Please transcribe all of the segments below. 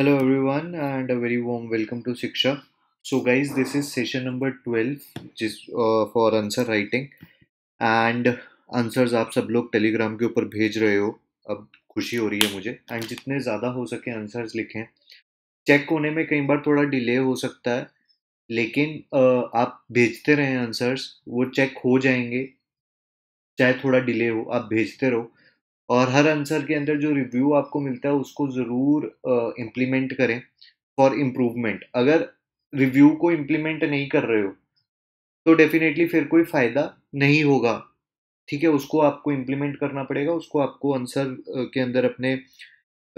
Hello everyone and very warm welcome to Shiksha so guys this is session number 12 just uh, for answer writing and answers आप सब लोग Telegram के ऊपर भेज रहे हो अब खुशी हो रही है मुझे एंड जितने ज़्यादा हो सके आंसर्स लिखें चेक होने में कई बार थोड़ा डिले हो सकता है लेकिन uh, आप भेजते रहें आंसर्स वो चेक हो जाएंगे चाहे थोड़ा डिले हो आप भेजते रहो और हर आंसर के अंदर जो रिव्यू आपको मिलता है उसको ज़रूर इम्प्लीमेंट करें फॉर इम्प्रूवमेंट अगर रिव्यू को इम्प्लीमेंट नहीं कर रहे हो तो डेफिनेटली फिर कोई फ़ायदा नहीं होगा ठीक है उसको आपको इम्प्लीमेंट करना पड़ेगा उसको आपको आंसर के अंदर अपने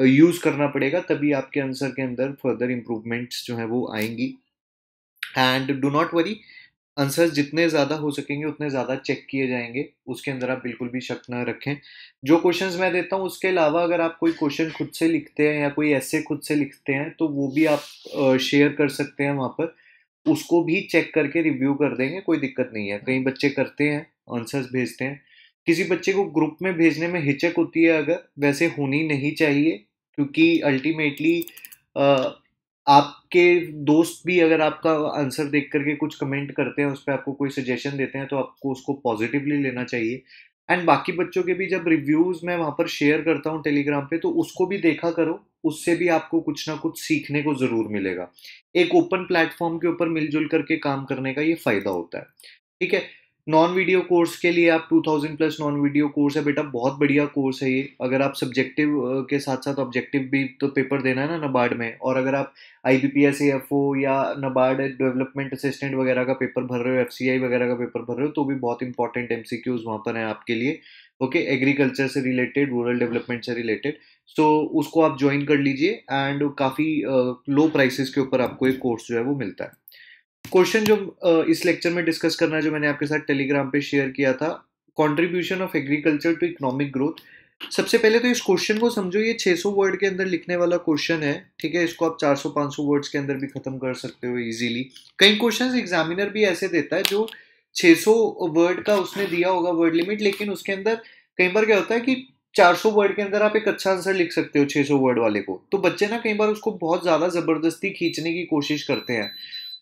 यूज़ करना पड़ेगा तभी आपके आंसर के अंदर फर्दर इम्प्रूवमेंट्स जो है वो आएंगी and do not worry answers जितने ज़्यादा हो सकेंगे उतने ज़्यादा चेक किए जाएंगे उसके अंदर आप बिल्कुल भी शक न रखें जो क्वेश्चंस मैं देता हूँ उसके अलावा अगर आप कोई क्वेश्चन खुद से लिखते हैं या कोई ऐसे खुद से लिखते हैं तो वो भी आप शेयर कर सकते हैं वहाँ पर उसको भी चेक करके रिव्यू कर देंगे कोई दिक्कत नहीं है कई बच्चे करते हैं आंसर्स भेजते हैं किसी बच्चे को ग्रुप में भेजने में हिचक होती है अगर वैसे होनी नहीं चाहिए क्योंकि अल्टीमेटली आपके दोस्त भी अगर आपका आंसर देख करके कुछ कमेंट करते हैं उस पर आपको कोई सजेशन देते हैं तो आपको उसको पॉजिटिवली लेना चाहिए एंड बाकी बच्चों के भी जब रिव्यूज़ मैं वहाँ पर शेयर करता हूँ टेलीग्राम पे तो उसको भी देखा करो उससे भी आपको कुछ ना कुछ सीखने को ज़रूर मिलेगा एक ओपन प्लेटफॉर्म के ऊपर मिलजुल करके काम करने का ये फ़ायदा होता है ठीक है नॉन वीडियो कोर्स के लिए आप 2000 प्लस नॉन वीडियो कोर्स है बेटा बहुत बढ़िया कोर्स है ये अगर आप सब्जेक्टिव के साथ साथ ऑब्जेक्टिव भी तो पेपर देना है ना नबार्ड में और अगर आप I B P S F O या नबार्ड डेवलपमेंट असिस्टेंट वगैरह का पेपर भर रहे हो एफ सी आई वगैरह का पेपर भर रहे हो तो भी बहुत इंपॉर्टेंट एम सी क्यूज वहाँ पर हैं आपके लिए ओके एग्रीकल्चर से रिलेटेड रूरल डेवलपमेंट से रिलेटेड सो उसको आप ज्वाइन कर लीजिए एंड काफ़ी लो प्राइसेस के ऊपर आपको एक कोर्स जो है वो मिलता है क्वेश्चन जो इस लेक्चर में डिस्कस करना है जो मैंने आपके साथ टेलीग्राम पे शेयर किया था contribution of agriculture to economic growth सबसे पहले तो इस क्वेश्चन को समझो ये 600 वर्ड के अंदर लिखने वाला क्वेश्चन है ठीक है इसको आप 400-500 वर्ड्स के अंदर भी खत्म कर सकते हो इजीली कई क्वेश्चंस एग्जामिनर भी ऐसे देता है जो 600 वर्ड का उसने दिया होगा वर्ड लिमिट लेकिन उसके अंदर कई बार क्या होता है कि 400 वर्ड के अंदर आप एक अच्छा आंसर लिख सकते हो 600 वर्ड वाले को तो बच्चे ना कई बार उसको बहुत ज़्यादा ज़बरदस्ती खींचने की कोशिश करते हैं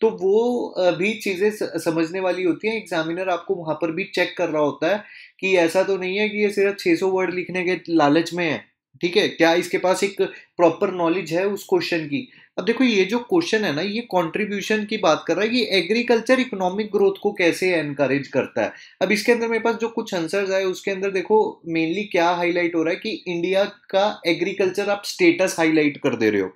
तो वो भी चीज़ें समझने वाली होती हैं एग्जामिनर आपको वहाँ पर भी चेक कर रहा होता है कि ऐसा तो नहीं है कि ये सिर्फ 600 वर्ड लिखने के लालच में है ठीक है क्या इसके पास एक प्रॉपर नॉलेज है उस क्वेश्चन की अब देखो ये जो क्वेश्चन है ना ये कंट्रीब्यूशन की बात कर रहा है कि एग्रीकल्चर इकोनॉमिक ग्रोथ को कैसे एनकरेज करता है अब इसके अंदर मेरे पास जो कुछ आंसर आए उसके अंदर देखो मेनली क्या हाईलाइट हो रहा है कि इंडिया का एग्रीकल्चर आप स्टेटस हाईलाइट कर दे रहे हो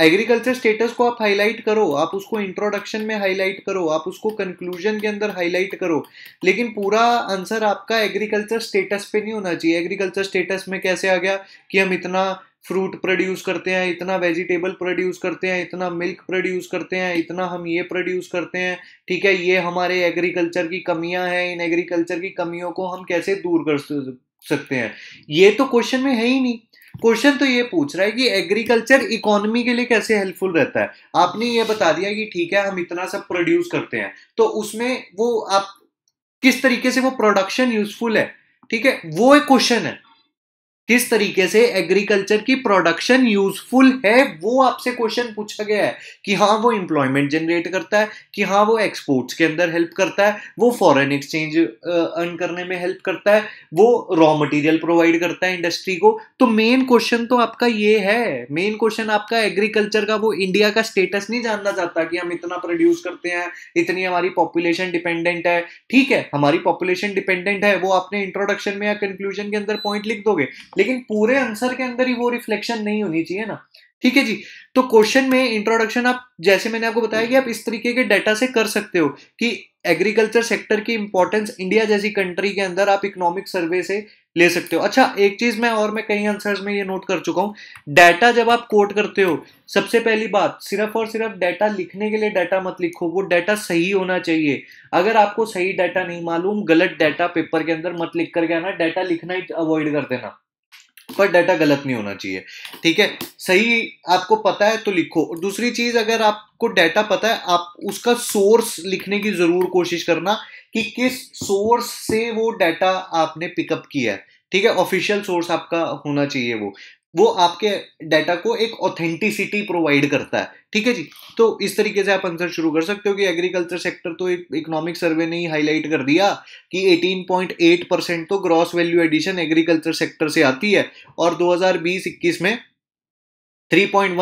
एग्रीकल्चर स्टेटस को आप हाईलाइट करो आप उसको इंट्रोडक्शन में हाईलाइट करो आप उसको कंक्लूजन के अंदर हाईलाइट करो लेकिन पूरा आंसर आपका एग्रीकल्चर स्टेटस पे नहीं होना चाहिए एग्रीकल्चर स्टेटस में कैसे आ गया कि हम इतना फ्रूट प्रोड्यूस करते हैं इतना वेजिटेबल प्रोड्यूस करते हैं इतना मिल्क प्रोड्यूस करते हैं इतना हम ये प्रोड्यूस करते हैं ठीक है ये हमारे एग्रीकल्चर की कमियां हैं इन एग्रीकल्चर की कमियों को हम कैसे दूर कर सकते हैं ये तो क्वेश्चन में है ही नहीं क्वेश्चन तो ये पूछ रहा है कि एग्रीकल्चर इकोनॉमी के लिए कैसे हेल्पफुल रहता है आपने ये बता दिया कि ठीक है हम इतना सब प्रोड्यूस करते हैं तो उसमें वो आप किस तरीके से वो प्रोडक्शन यूजफुल है ठीक है वो एक क्वेश्चन है किस तरीके से एग्रीकल्चर की प्रोडक्शन यूजफुल है वो आपसे क्वेश्चन पूछा गया है कि हाँ वो एम्प्लॉयमेंट जनरेट करता है कि हाँ वो एक्सपोर्ट्स के अंदर हेल्प करता है वो फॉरेन एक्सचेंज अर्न करने में हेल्प करता है वो रॉ मटेरियल प्रोवाइड करता है इंडस्ट्री को तो मेन क्वेश्चन तो आपका ये है मेन क्वेश्चन आपका एग्रीकल्चर का वो इंडिया का स्टेटस नहीं जानना चाहता कि हम इतना प्रोड्यूस करते हैं इतनी हमारी पॉपुलेशन डिपेंडेंट है ठीक है हमारी पॉपुलेशन डिपेंडेंट है वो आपने इंट्रोडक्शन में या कंक्लूजन के अंदर पॉइंट लिख दोगे लेकिन पूरे आंसर के अंदर ही वो रिफ्लेक्शन नहीं होनी चाहिए ना ठीक है जी तो क्वेश्चन में इंट्रोडक्शन आप जैसे मैंने आपको बताया कि आप इस तरीके के डाटा से कर सकते हो कि एग्रीकल्चर सेक्टर की इंपॉर्टेंस इंडिया जैसी कंट्री के अंदर आप इकोनॉमिक सर्वे से ले सकते हो अच्छा एक चीज मैं और मैं कई आंसर्स में ये नोट कर चुका हूं डाटा जब आप कोट करते हो सबसे पहली बात सिर्फ और सिर्फ डाटा लिखने के लिए डाटा मत लिखो वो डाटा सही होना चाहिए अगर आपको सही डाटा नहीं मालूम गलत डाटा पेपर के अंदर मत लिख करके आना डाटा लिखना ही अवॉइड कर देना पर डाटा गलत नहीं होना चाहिए ठीक है सही आपको पता है तो लिखो और दूसरी चीज अगर आपको डाटा पता है आप उसका सोर्स लिखने की जरूर कोशिश करना कि किस सोर्स से वो डाटा आपने पिकअप किया है ठीक है ऑफिशियल सोर्स आपका होना चाहिए वो वो आपके डाटा को एक ऑथेंटिसिटी प्रोवाइड करता है ठीक है जी तो इस तरीके से आप आंसर शुरू कर सकते हो कि एग्रीकल्चर सेक्टर तो एक इकोनॉमिक सर्वे ने ही हाईलाइट कर दिया कि 18.8 परसेंट तो gross value addition agriculture sector से आती है और 2020-21 में 3.1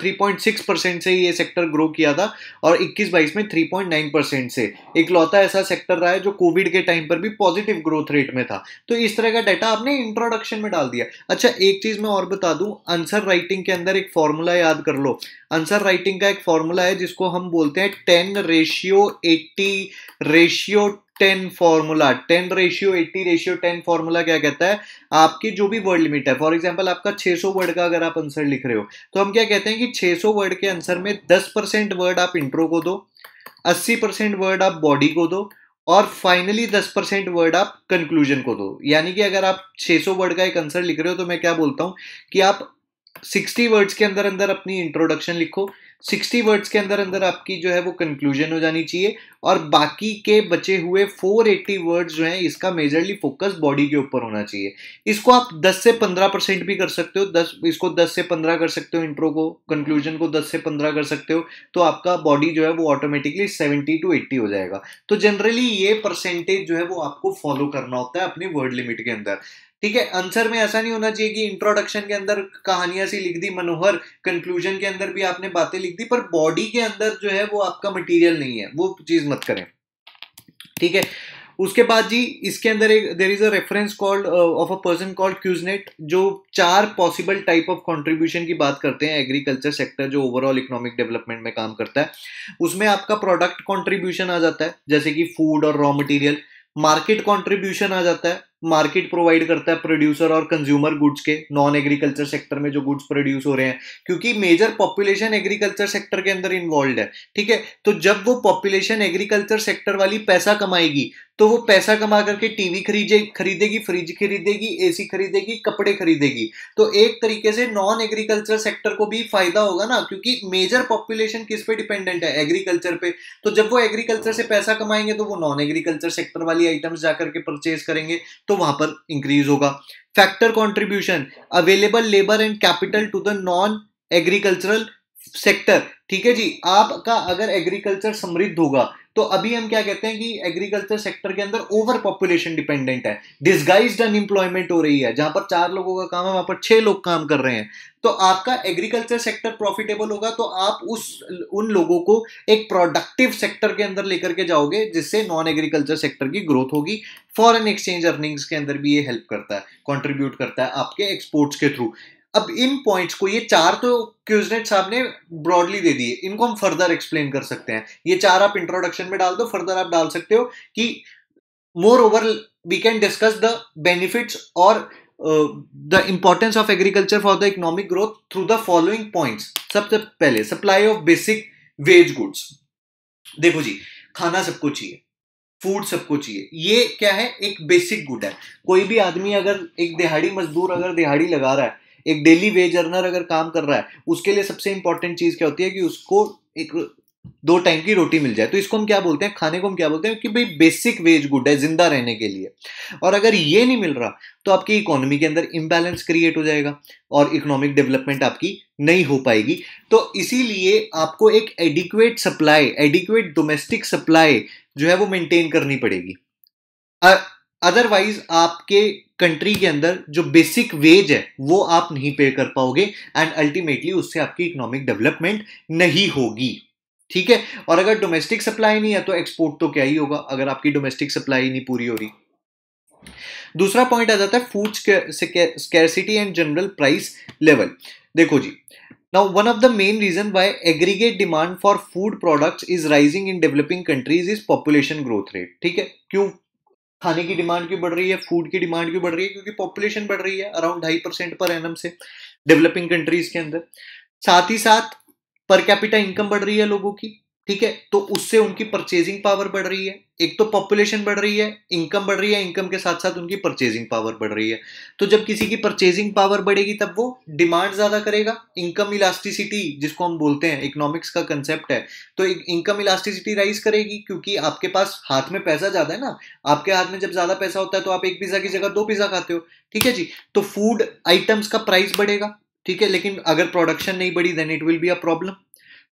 3.6 परसेंट से ये सेक्टर ग्रो किया था और 21-22 में 3.9 परसेंट से इकलौता ऐसा सेक्टर रहा है जो कोविड के टाइम पर भी पॉजिटिव ग्रोथ रेट में था तो इस तरह का डाटा आपने इंट्रोडक्शन में डाल दिया अच्छा एक चीज मैं और बता दूं आंसर राइटिंग के अंदर एक फॉर्मूला याद कर लो आंसर राइटिंग का एक फॉर्मूला है जिसको हम बोलते हैं ten ratio eighty ratio ten formula ten ratio eighty ratio ten formula क्या कहता है आपकी जो भी वर्ड लिमिट है फॉर एग्जाम्पल आपका 600 वर्ड का अगर आप आंसर लिख रहे हो तो हम क्या कहते हैं कि 600 वर्ड के आंसर में 10 परसेंट वर्ड आप इंट्रो को दो 80 परसेंट वर्ड आप बॉडी को दो और फाइनली 10 परसेंट वर्ड आप कंक्लूजन को दो यानी कि अगर आप 600 वर्ड का एक आंसर लिख रहे हो तो मैं क्या बोलता हूँ कि आप 60 वर्ड्स के अंदर अंदर अपनी इंट्रोडक्शन लिखो सिक्सटी वर्ड्स के अंदर अंदर आपकी जो है वो कंक्लूजन हो जानी चाहिए और बाकी के बचे हुए फोर एट्टी वर्ड्स जो हैं इसका मेजरली फोकस बॉडी के ऊपर होना चाहिए इसको आप दस से पंद्रह परसेंट भी कर सकते हो दस इसको दस से पंद्रह कर सकते हो इंट्रो को कंक्लूजन को दस से पंद्रह कर सकते हो तो आपका बॉडी जो है वो ऑटोमेटिकली सेवेंटी टू एट्टी हो जाएगा तो जनरली ये परसेंटेज जो है वो आपको फॉलो करना होता है अपनी वर्ड लिमिट के अंदर ठीक है आंसर में ऐसा नहीं होना चाहिए कि इंट्रोडक्शन के अंदर कहानियां सी लिख दी मनोहर कंक्लूजन के अंदर भी आपने बातें लिख दी पर बॉडी के अंदर जो है वो आपका मटेरियल नहीं है वो चीज मत करें ठीक है उसके बाद जी इसके अंदर एक there is a reference called of a person called Kuznets जो चार पॉसिबल टाइप ऑफ कंट्रीब्यूशन की बात करते हैं एग्रीकल्चर सेक्टर जो ओवरऑल इकोनॉमिक डेवलपमेंट में काम करता है उसमें आपका प्रोडक्ट कंट्रीब्यूशन आ जाता है जैसे कि फूड और रॉ मटेरियल मार्केट कंट्रीब्यूशन आ जाता है मार्केट प्रोवाइड करता है प्रोड्यूसर और कंज्यूमर गुड्स के नॉन एग्रीकल्चर सेक्टर में जो गुड्स प्रोड्यूस हो रहे हैं क्योंकि मेजर पॉपुलेशन एग्रीकल्चर सेक्टर के अंदर इन्वॉल्व है ठीक है तो जब वो पॉपुलेशन एग्रीकल्चर सेक्टर वाली पैसा कमाएगी तो वो पैसा कमा करके टीवी खरीदे खरीदेगी फ्रिज खरीदेगी एसी खरीदेगी कपड़े खरीदेगी तो एक तरीके से नॉन एग्रीकल्चर सेक्टर को भी फायदा होगा ना क्योंकि मेजर पॉपुलेशन किस पे डिपेंडेंट है एग्रीकल्चर पे तो जब वो एग्रीकल्चर से पैसा कमाएंगे तो वो नॉन एग्रीकल्चर सेक्टर वाली आइटम्स जाकर के परचेज करेंगे तो वहां पर इंक्रीज होगा factor contribution available labour and capital to the non agricultural sector ठीक है जी आपका अगर एग्रीकल्चर समृद्ध होगा तो अभी हम क्या कहते हैं कि एग्रीकल्चर सेक्टर के अंदर ओवर पॉपुलेशन डिपेंडेंट है डिस्गाइज अनएम्प्लॉयमेंट हो रही है जहां पर चार लोगों का काम है वहां पर छह लोग काम कर रहे हैं तो आपका एग्रीकल्चर सेक्टर प्रॉफिटेबल होगा तो आप उस उन लोगों को एक प्रोडक्टिव सेक्टर के अंदर लेकर के जाओगे जिससे नॉन एग्रीकल्चर सेक्टर की ग्रोथ होगी फॉरन एक्सचेंज अर्निंग्स के अंदर भी ये हेल्प करता है कॉन्ट्रीब्यूट करता है आपके एक्सपोर्ट्स के थ्रू अब इन पॉइंट्स को ये चार तो क्यूजनेट साहब ने ब्रॉडली दे दिए इनको हम फर्दर एक्सप्लेन कर सकते हैं ये चार आप इंट्रोडक्शन में डाल दो फर्दर आप डाल सकते हो कि moreover we can discuss the benefits और the importance of agriculture for the economic growth through the following points सबसे पहले supply of basic wage goods देखो जी खाना सबको चाहिए फूड सबको चाहिए ये क्या है एक बेसिक गुड है कोई भी आदमी अगर एक दिहाड़ी मजदूर अगर दिहाड़ी लगा रहा है एक डेली वेज अर्नर अगर काम कर रहा है उसके लिए सबसे इंपॉर्टेंट चीज़ क्या होती है कि उसको एक दो टाइम की रोटी मिल जाए तो इसको हम क्या बोलते हैं खाने को हम क्या बोलते हैं कि भाई बेसिक वेज गुड है जिंदा रहने के लिए और अगर ये नहीं मिल रहा तो आपकी इकोनॉमी के अंदर इम्बैलेंस क्रिएट हो जाएगा और इकोनॉमिक डेवलपमेंट आपकी नहीं हो पाएगी तो इसीलिए आपको एक adequate supply adequate domestic supply जो है वो मेंटेन करनी पड़ेगी अदरवाइज आपके कंट्री के अंदर जो बेसिक वेज है वो आप नहीं पे कर पाओगे एंड अल्टीमेटली उससे आपकी इकोनॉमिक डेवलपमेंट नहीं होगी ठीक है और अगर डोमेस्टिक सप्लाई नहीं है तो एक्सपोर्ट तो क्या ही होगा अगर आपकी डोमेस्टिक सप्लाई नहीं पूरी हो रही दूसरा पॉइंट आ जाता है food scarcity and general price level देखो जी now one of the main reason why aggregate demand for food products is rising in developing countries is population growth rate ठीक है क्यों खाने की डिमांड क्यों बढ़ रही है फूड की डिमांड क्यों बढ़ रही है क्योंकि पॉपुलेशन बढ़ रही है अराउंड ढाई परसेंट पर एनम से डेवलपिंग कंट्रीज के अंदर साथ ही साथ पर कैपिटा इनकम बढ़ रही है लोगों की ठीक है तो उससे उनकी परचेजिंग पावर बढ़ रही है एक तो पॉपुलेशन बढ़ रही है इनकम बढ़ रही है इनकम के साथ साथ उनकी परचेजिंग पावर बढ़ रही है तो जब किसी की परचेजिंग पावर बढ़ेगी तब वो डिमांड ज़्यादा करेगा इनकम इलास्टिसिटी जिसको हम बोलते हैं इकोनॉमिक्स का कंसेप्ट है तो इनकम इलास्टिसिटी राइज करेगी क्योंकि आपके पास हाथ में पैसा ज़्यादा है ना आपके हाथ में जब ज़्यादा पैसा होता है तो आप एक पिज़्ज़ा की जगह दो पिज़्ज़ा खाते हो ठीक है जी तो फूड आइटम्स का प्राइस बढ़ेगा ठीक है लेकिन अगर प्रोडक्शन नहीं बढ़ी then it will be a problem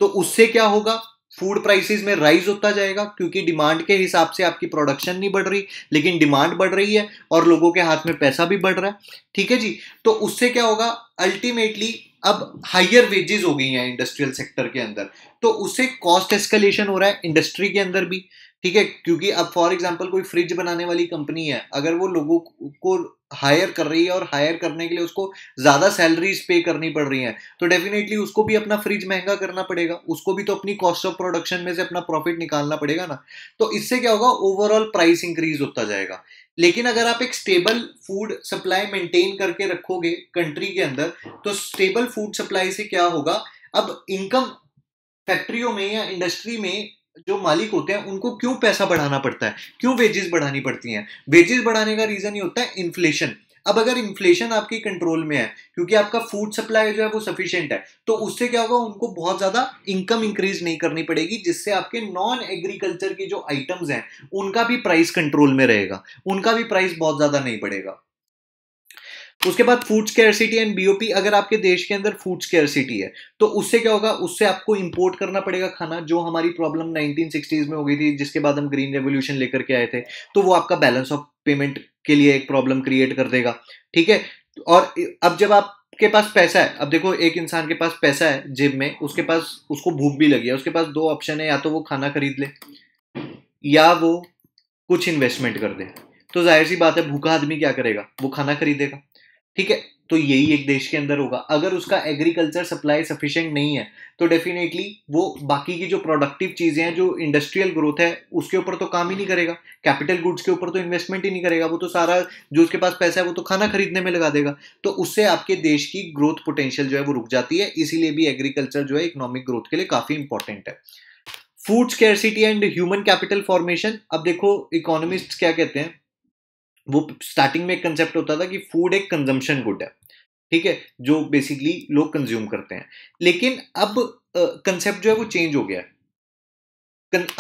तो उससे क्या होगा फूड प्राइसेस में राइज होता जाएगा क्योंकि डिमांड के हिसाब से आपकी प्रोडक्शन नहीं बढ़ रही लेकिन डिमांड बढ़ रही है और लोगों के हाथ में पैसा भी बढ़ रहा है ठीक है जी तो उससे क्या होगा अल्टीमेटली अब हाइयर वेजेस हो गई हैं इंडस्ट्रियल सेक्टर के अंदर तो उससे कॉस्ट एस्केलेशन हो रहा है इंडस्ट्री के अंदर भी ठीक है क्योंकि अब फॉर एग्जाम्पल कोई फ्रिज बनाने वाली कंपनी है अगर वो लोगों को हायर कर रही है और हायर करने के लिए उसको ज़्यादा सैलरीज पे करनी पड़ रही है तो डेफिनेटली उसको भी अपना फ्रिज महंगा करना पड़ेगा उसको भी तो अपनी कॉस्ट ऑफ प्रोडक्शन में से अपना प्रॉफिट निकालना पड़ेगा ना तो इससे क्या होगा ओवरऑल प्राइस इंक्रीज होता जाएगा लेकिन अगर आप एक स्टेबल फूड सप्लाई मेंटेन करके रखोगे कंट्री के अंदर तो स्टेबल फूड सप्लाई से क्या होगा अब इनकम फैक्ट्रियों में या इंडस्ट्री में जो मालिक होते हैं उनको क्यों पैसा बढ़ाना पड़ता है क्यों वेजेस बढ़ानी पड़ती हैं वेजेस बढ़ाने का रीज़न ये होता है इन्फ्लेशन अब अगर इन्फ्लेशन आपके कंट्रोल में है क्योंकि आपका फूड सप्लाई जो है वो सफिशियंट है तो उससे क्या होगा उनको बहुत ज़्यादा इनकम इंक्रीज नहीं करनी पड़ेगी जिससे आपके नॉन एग्रीकल्चर के जो आइटम्स हैं उनका भी प्राइस कंट्रोल में रहेगा उनका भी प्राइस बहुत ज़्यादा नहीं बढ़ेगा उसके बाद फूड स्केयरसिटी एंड बीओपी अगर आपके देश के अंदर फूड स्केयरसिटी है तो उससे क्या होगा उससे आपको इंपोर्ट करना पड़ेगा खाना जो हमारी प्रॉब्लम सिक्सटीज में हो गई थी जिसके बाद हम ग्रीन रेवोल्यूशन लेकर के आए थे तो वो आपका बैलेंस ऑफ पेमेंट के लिए एक प्रॉब्लम क्रिएट कर देगा ठीक है और अब जब आप के पास पैसा है अब देखो एक इंसान के पास पैसा है जेब में उसके पास उसको भूख भी लगी है उसके पास दो ऑप्शन है या तो वो खाना खरीद ले या वो कुछ इन्वेस्टमेंट कर दे तो जाहिर सी बात है भूखा आदमी क्या करेगा वो खाना खरीदेगा ठीक है तो यही एक देश के अंदर होगा अगर उसका एग्रीकल्चर सप्लाई सफिशियंट नहीं है तो डेफिनेटली वो बाकी की जो प्रोडक्टिव चीज़ें हैं जो इंडस्ट्रियल ग्रोथ है उसके ऊपर तो काम ही नहीं करेगा कैपिटल गुड्स के ऊपर तो इन्वेस्टमेंट ही नहीं करेगा वो तो सारा जो उसके पास पैसा है वो तो खाना खरीदने में लगा देगा तो उससे आपके देश की ग्रोथ पोटेंशियल जो है वो रुक जाती है इसीलिए भी एग्रीकल्चर जो है इकोनॉमिक ग्रोथ के लिए काफ़ी इंपॉर्टेंट है food scarcity and human capital formation अब देखो इकोनॉमिस्ट क्या कहते हैं वो स्टार्टिंग में एक कंसेप्ट होता था कि फूड एक कंजम्पशन गुड है ठीक है जो बेसिकली लोग कंज्यूम करते हैं लेकिन अब कंसेप्ट जो है वो चेंज हो गया है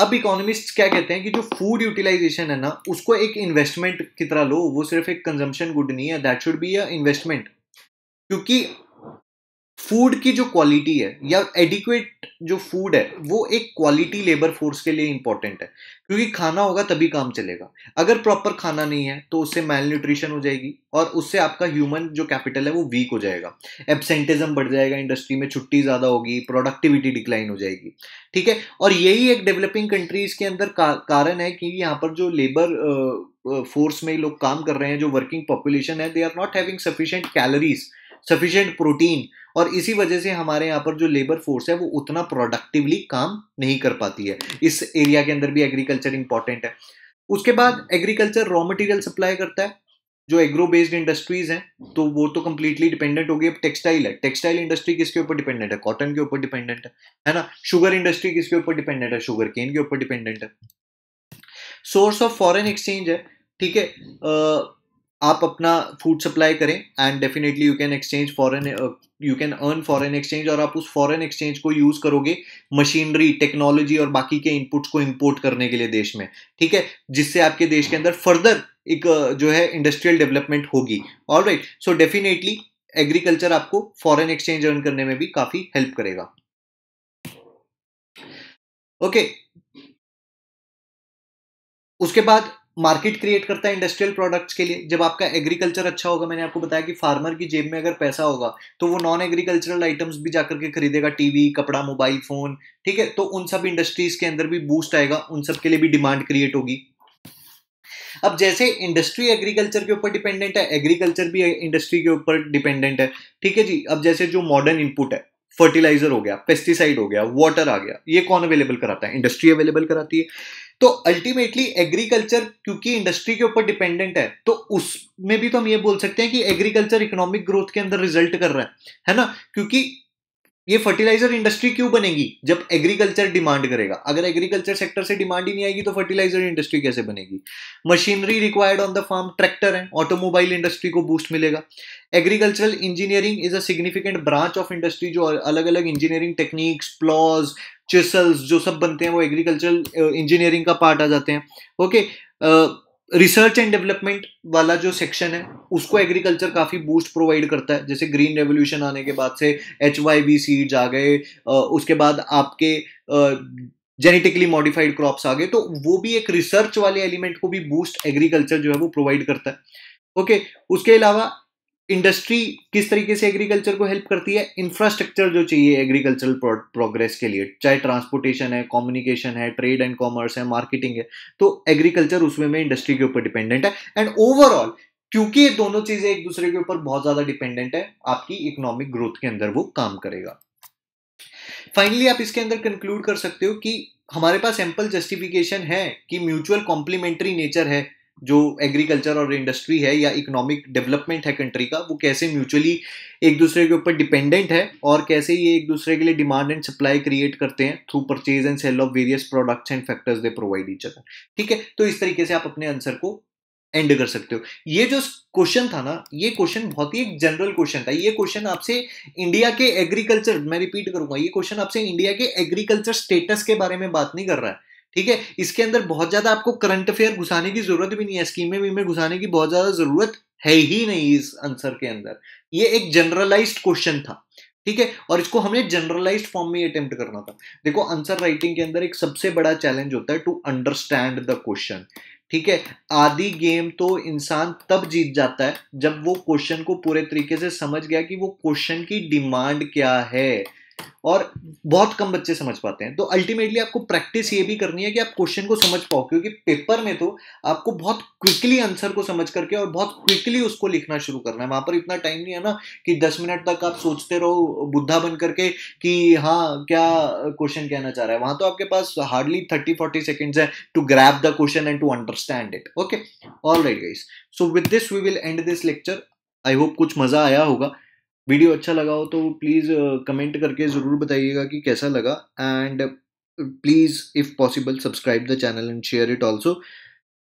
अब इकोनॉमिस्ट क्या कहते हैं कि जो फूड यूटिलाइजेशन है ना उसको एक इन्वेस्टमेंट की तरह लो वो सिर्फ एक कंजम्पशन गुड नहीं है that should be a investment क्योंकि फूड की जो क्वालिटी है या एडिक्वेट जो फूड है वो एक क्वालिटी लेबर फोर्स के लिए इंपॉर्टेंट है क्योंकि खाना होगा तभी काम चलेगा अगर प्रॉपर खाना नहीं है तो उससे मेल न्यूट्रिशन हो जाएगी और उससे आपका ह्यूमन जो कैपिटल है वो वीक हो जाएगा एबसेंटिज्म बढ़ जाएगा इंडस्ट्री में छुट्टी ज़्यादा होगी प्रोडक्टिविटी डिक्लाइन हो जाएगी ठीक है और यही एक डेवलपिंग कंट्रीज के अंदर का, कारण है कि यहाँ पर जो लेबर फोर्स में लोग काम कर रहे हैं जो वर्किंग पॉपुलेशन है they are not having sufficient calories sufficient protein और इसी वजह से हमारे यहाँ पर जो लेबर फोर्स है वो उतना प्रोडक्टिवली काम नहीं कर पाती है इस एरिया के अंदर भी एग्रीकल्चर इंपॉर्टेंट है उसके बाद एग्रीकल्चर रॉ मटेरियल सप्लाई करता है जो एग्रो बेस्ड इंडस्ट्रीज हैं तो वो तो कम्प्लीटली डिपेंडेंट होगी अब टेक्सटाइल है टेक्सटाइल इंडस्ट्री किसके ऊपर डिपेंडेंट है कॉटन के ऊपर डिपेंडेंट है है ना शुगर इंडस्ट्री किसके ऊपर डिपेंडेंट है शुगर केन के ऊपर डिपेंडेंट है सोर्स ऑफ फॉरेन एक्सचेंज है ठीक है आप अपना फूड सप्लाई करें and definitely you can exchange foreign you can earn foreign exchange और आप उस फॉरेन एक्सचेंज को यूज़ करोगे मशीनरी टेक्नोलॉजी और बाकी के इनपुट्स को इंपोर्ट करने के लिए देश में ठीक है जिससे आपके देश के अंदर फर्दर एक uh, जो है इंडस्ट्रियल डेवलपमेंट होगी all right so definitely agriculture आपको फॉरेन एक्सचेंज अर्न करने में भी काफ़ी हेल्प करेगा ओके okay. उसके बाद मार्केट क्रिएट करता है इंडस्ट्रियल प्रोडक्ट्स के लिए जब आपका एग्रीकल्चर अच्छा होगा मैंने आपको बताया कि फार्मर की जेब में अगर पैसा होगा तो वो नॉन एग्रीकल्चरल आइटम्स भी जाकर के खरीदेगा टीवी कपड़ा मोबाइल फोन ठीक है तो उन सब इंडस्ट्रीज के अंदर भी बूस्ट आएगा उन सब के लिए भी डिमांड क्रिएट होगी अब जैसे इंडस्ट्री एग्रीकल्चर के ऊपर डिपेंडेंट है एग्रीकल्चर भी इंडस्ट्री के ऊपर डिपेंडेंट है ठीक है जी अब जैसे जो मॉडर्न इनपुट है फर्टिलाइजर हो गया पेस्टिसाइड हो गया वाटर आ गया ये कौन अवेलेबल कराता है इंडस्ट्री अवेलेबल कराती है तो अल्टीमेटली एग्रीकल्चर क्योंकि इंडस्ट्री के ऊपर डिपेंडेंट है तो उसमें भी तो हम ये बोल सकते हैं कि एग्रीकल्चर इकोनॉमिक ग्रोथ के अंदर रिजल्ट कर रहा है है ना क्योंकि ये फर्टिलाइजर इंडस्ट्री क्यों बनेगी जब एग्रीकल्चर डिमांड करेगा अगर एग्रीकल्चर सेक्टर से डिमांड ही नहीं आएगी तो फर्टिलाइजर इंडस्ट्री कैसे बनेगी machinery required on the farm tractor है ऑटोमोबाइल इंडस्ट्री को बूस्ट मिलेगा agricultural engineering is a significant branch of industry जो अलग अलग इंजीनियरिंग टेक्निक्स प्लॉज चिसल्स जो सब बनते हैं वो एग्रीकल्चरल इंजीनियरिंग uh, का पार्ट आ जाते हैं okay okay, uh, research and development वाला जो सेक्शन है उसको एग्रीकल्चर काफ़ी बूस्ट प्रोवाइड करता है जैसे ग्रीन रेवोल्यूशन आने के बाद से एच वाई बी सीड्स आ गए उसके बाद आपके जेनेटिकली मॉडिफाइड क्रॉप्स आ गए तो वो भी एक रिसर्च वाले एलिमेंट को भी बूस्ट एग्रीकल्चर जो है वो प्रोवाइड करता है ओके okay, उसके अलावा इंडस्ट्री किस तरीके से एग्रीकल्चर को हेल्प करती है इंफ्रास्ट्रक्चर जो चाहिए एग्रीकल्चरल प्रोग्रेस के लिए चाहे ट्रांसपोर्टेशन है कम्युनिकेशन है ट्रेड एंड कॉमर्स है मार्केटिंग है तो एग्रीकल्चर उसमें में इंडस्ट्री के ऊपर डिपेंडेंट है एंड ओवरऑल क्योंकि ये दोनों चीजें एक दूसरे के ऊपर बहुत ज्यादा डिपेंडेंट है आपकी इकोनॉमिक ग्रोथ के अंदर वो काम करेगा फाइनली आप इसके अंदर कंक्लूड कर सकते हो कि हमारे पास एम्पल जस्टिफिकेशन है कि म्यूचुअल कॉम्प्लीमेंट्री नेचर है जो एग्रीकल्चर और इंडस्ट्री है या इकोनॉमिक डेवलपमेंट है कंट्री का वो कैसे म्यूचुअली एक दूसरे के ऊपर डिपेंडेंट है और कैसे ये एक दूसरे के लिए डिमांड एंड सप्लाई क्रिएट करते हैं through purchase and sale of various products and factors they provide each other ठीक है तो इस तरीके से आप अपने आंसर को एंड कर सकते हो ये जो क्वेश्चन था ना ये क्वेश्चन बहुत ही एक जनरल क्वेश्चन था ये क्वेश्चन आपसे इंडिया के एग्रीकल्चर मैं रिपीट करूंगा ये क्वेश्चन आपसे इंडिया के एग्रीकल्चर स्टेटस के बारे में बात नहीं कर रहा है ठीक है इसके अंदर बहुत ज्यादा आपको करंट अफेयर घुसाने की जरूरत भी नहीं है भी में घुसाने की बहुत ज्यादा जरूरत है ही नहीं इस आंसर के अंदर ये एक जनरलाइज क्वेश्चन था ठीक है और इसको हमने जनरलाइज फॉर्म में अटेम्प्ट करना था देखो आंसर राइटिंग के अंदर एक सबसे बड़ा चैलेंज होता है टू अंडरस्टैंड द क्वेश्चन ठीक है आधी गेम तो इंसान तब जीत जाता है जब वो क्वेश्चन को पूरे तरीके से समझ गया कि वो क्वेश्चन की डिमांड क्या है और बहुत कम बच्चे समझ पाते हैं तो अल्टीमेटली आपको प्रैक्टिस ये भी करनी है कि आप क्वेश्चन को समझ पाओ क्योंकि पेपर में तो आपको बहुत क्विकली आंसर को समझ करके और बहुत क्विकली उसको लिखना शुरू करना है वहां पर इतना टाइम नहीं है ना कि दस मिनट तक आप सोचते रहो बुद्धा बन करके कि हाँ क्या क्वेश्चन कहना चाह रहा है वहां तो आपके पास हार्डली थर्टी फोर्टी सेकेंड है to grasp the question and to understand it okay all right guys so with this we will end this lecture I hope कुछ मजा आया होगा वीडियो अच्छा लगा हो तो प्लीज़ कमेंट uh, करके ज़रूर बताइएगा कि कैसा लगा and please if possible subscribe the channel and share it also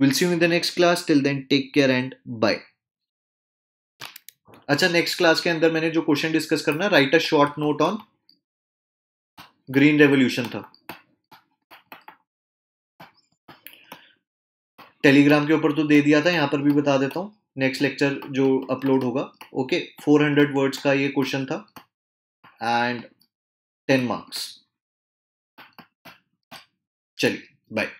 will see you in the next class till then take care and bye अच्छा नेक्स्ट क्लास के अंदर मैंने जो क्वेश्चन डिस्कस करना right a short note on green revolution था Telegram के ऊपर तो दे दिया था यहां पर भी बता देता हूं नेक्स्ट लेक्चर जो अपलोड होगा ओके फोर हंड्रेड वर्ड्स का ये क्वेश्चन था एंड टेन मार्क्स चलिए बाय